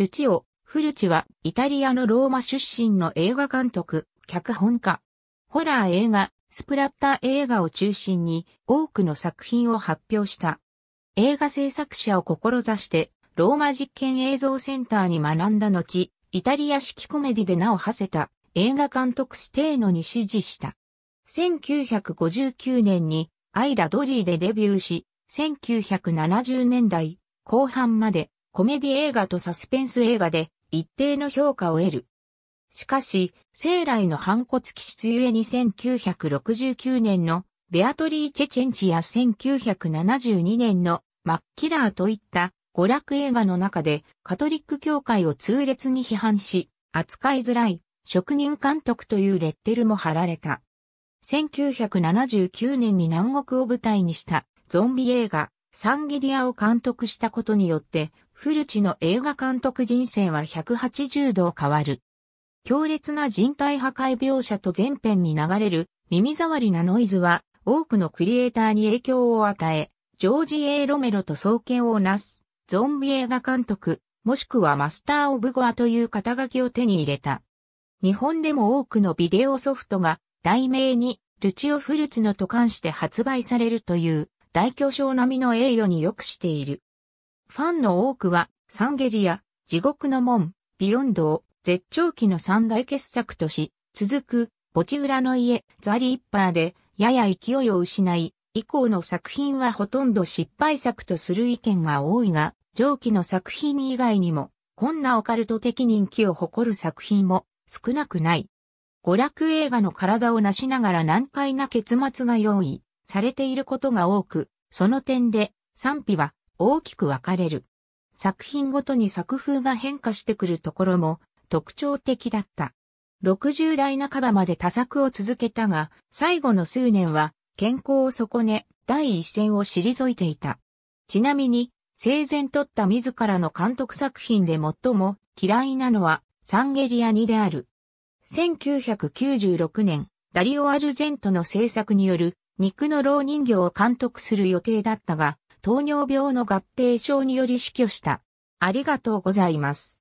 ルチオ・フルチはイタリアのローマ出身の映画監督、脚本家。ホラー映画、スプラッター映画を中心に多くの作品を発表した。映画制作者を志してローマ実験映像センターに学んだ後、イタリア式コメディで名を馳せた映画監督ステーノに指示した。1959年にアイラ・ドリーでデビューし、1970年代後半までコメディ映画とサスペンス映画で一定の評価を得る。しかし、生来の反骨気質ゆえ1969年のベアトリー・チェチェンチや1972年のマッキラーといった娯楽映画の中でカトリック教会を痛烈に批判し、扱いづらい職人監督というレッテルも貼られた。1979年に南国を舞台にしたゾンビ映画サンギリアを監督したことによって古地の映画監督人生は180度変わる。強烈な人体破壊描写と前編に流れる耳障りなノイズは多くのクリエイターに影響を与え、ジョージ・エ A・ ロメロと創建をなす、ゾンビ映画監督、もしくはマスター・オブ・ゴアという肩書きを手に入れた。日本でも多くのビデオソフトが題名にルチオ・フルツのと関して発売されるという大巨匠並みの栄誉に良くしている。ファンの多くは、サンゲリア、地獄の門、ビヨンドを絶頂期の三大傑作とし、続く、墓地裏の家、ザリッパーで、やや勢いを失い、以降の作品はほとんど失敗作とする意見が多いが、上記の作品以外にも、こんなオカルト的人気を誇る作品も少なくない。娯楽映画の体を成しながら難解な結末が用意されていることが多く、その点で賛否は大きく分かれる。作品ごとに作風が変化してくるところも特徴的だった。60代半ばまで多作を続けたが、最後の数年は健康を損ね、第一線を退いていた。ちなみに、生前撮った自らの監督作品で最も嫌いなのはサンゲリア2である。1996年、ダリオ・アルジェントの制作による肉の老人形を監督する予定だったが、糖尿病の合併症により死去した。ありがとうございます。